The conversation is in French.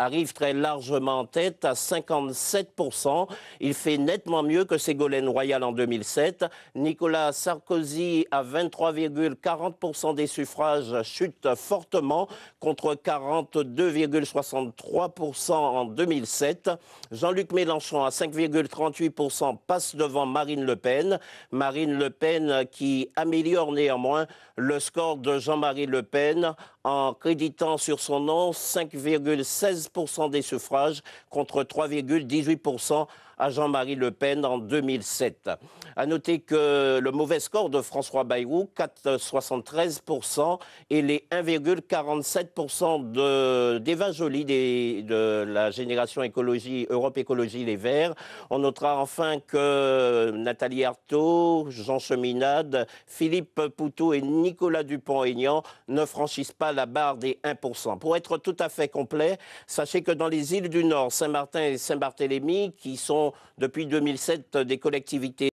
arrive très largement en tête à 57%. Il fait nettement mieux que Ségolène Royal en 2007. Nicolas Sarkozy à 23,40% des suffrages chute fortement contre 42,63% en 2007. Jean-Luc Mélenchon à 5,38% passe devant Marine Le Pen. Marine Le Pen qui améliore néanmoins le score de Jean-Marie Le Pen en créditant sur son nom 5,16 des suffrages contre 3,18% à Jean-Marie Le Pen en 2007. A noter que le mauvais score de François Bayrou, 4,73%, et les 1,47% de, d'Eva Jolie des, de la génération écologie, Europe Écologie Les Verts. On notera enfin que Nathalie Arthaud, Jean Cheminade, Philippe Poutou et Nicolas Dupont-Aignan ne franchissent pas la barre des 1%. Pour être tout à fait complet, sachez que dans les îles du Nord, Saint-Martin et Saint-Barthélemy, qui sont depuis 2007 euh, des collectivités